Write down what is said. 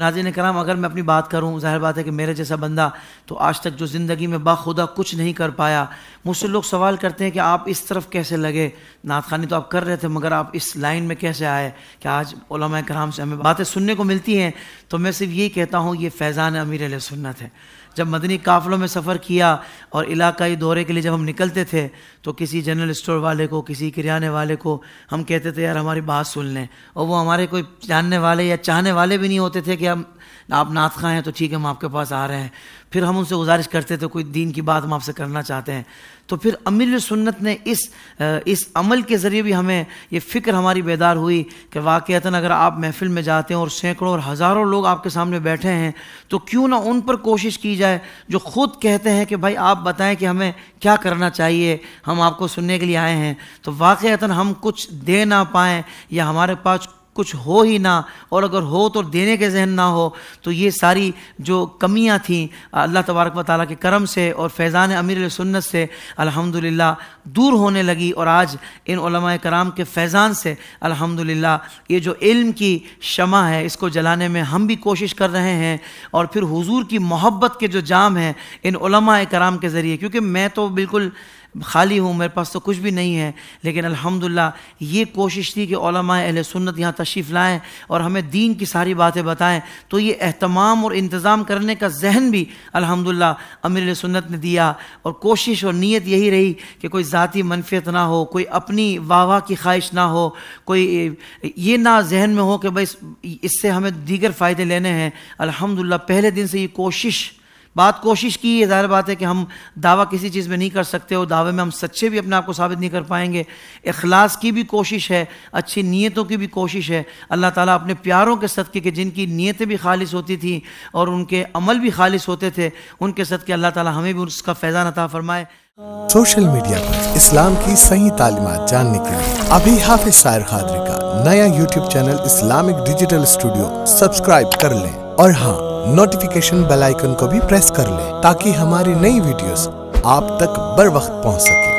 नाजिन कराम अगर मैं अपनी बात करूं जाहिर बात है कि मेरे जैसा बंदा तो आज तक जो ज़िंदगी में बाखुदा कुछ नहीं कर पाया मुझसे लोग सवाल करते हैं कि आप इस तरफ कैसे लगे नात खानी तो आप कर रहे थे मगर आप इस लाइन में कैसे आए कि आज ओलमा कराम से हमें बातें सुनने को मिलती हैं तो मैं सिर्फ यही कहता हूँ ये फैज़ान अमीर सुन्नत है जब मदनी काफ़िलों में सफ़र किया और इलाकाई दौरे के लिए जब हम निकलते थे तो किसी जनरल स्टोर वाले को किसी किराने वाले को हम कहते थे यार हमारी बात सुन लें और वो हमारे कोई जानने वाले या चाहने वाले भी नहीं होते थे कि कि हम आप नाथ खाएँ हैं तो ठीक है हम आपके पास आ रहे हैं फिर हम उनसे गुजारिश करते थे तो कोई दीन की बात हम आपसे करना चाहते हैं तो फिर अमीर सुन्नत ने इस इस अमल के ज़रिए भी हमें ये फ़िक्र हमारी बेदार हुई कि वाक़ता अगर आप महफिल में जाते हैं और सैकड़ों और हज़ारों लोग आपके सामने बैठे हैं तो क्यों ना उन पर कोशिश की जाए जो ख़ुद कहते हैं कि भाई आप बताएं कि हमें क्या करना चाहिए हम आपको सुनने के लिए आए हैं तो वाक़ता हम कुछ दे ना पाएँ या हमारे पास कुछ हो ही ना और अगर हो तो देने के जहन ना हो तो ये सारी जो कमियां थीं अल्लाह तबारक व ताली के करम से और फैज़ान अमीर सुन्नत से अल्हम्दुलिल्लाह दूर होने लगी और आज इन कराम के फैज़ान से अल्हम्दुलिल्लाह ये जो इल्म की शमा है इसको जलाने में हम भी कोशिश कर रहे हैं और फिर हुजूर की मोहब्बत के जो जाम हैं इन कराम के ज़रिए क्योंकि मैं तो बिल्कुल खाली हूँ मेरे पास तो कुछ भी नहीं है लेकिन अल्हम्दुलिल्लाह ये कोशिश थी कि अहल सुन्नत यहाँ तशरीफ़ लाएँ और हमें दीन की सारी बातें बताएं तो ये अहतमाम और इंतज़ाम करने का जहन भी अल्हम्दुलिल्लाह अमीर सुन्नत ने दिया और कोशिश और नीयत यही रही कि कोई ज़ाती मनफियत ना हो कोई अपनी वाह वाह की ख्वाहिश ना हो कोई ये ना जहन में हो कि भाई इससे हमें दीगर फ़ायदे लेने हैं अल्हम्दुलिल्लाह पहले दिन से ये कोशिश बात कोशिश की है ज़ाहिर बात है कि हम दावा किसी चीज़ में नहीं कर सकते और दावे में हम सच्चे भी अपने आप को साबित नहीं कर पाएंगे अखलास की भी कोशिश है अच्छी नीयतों की भी कोशिश है अल्लाह ताला अपने प्यारों के सदक़े के जिनकी नीयतें भी खालिश होती थी और उनके अमल भी खालिश होते थे उनके सदक़े अल्लाह ताला हमें भी उसका फैज़ान अता फरमाए सोशल मीडिया पर इस्लाम की सही तालीमत जानने के लिए अभी हाफिज शायर खादरी का नया YouTube channel Islamic digital studio subscribe कर लें और हाँ नोटिफिकेशन बेल आइकन को भी प्रेस कर लें ताकि हमारी नई वीडियोस आप तक बर वक्त पहुंच सके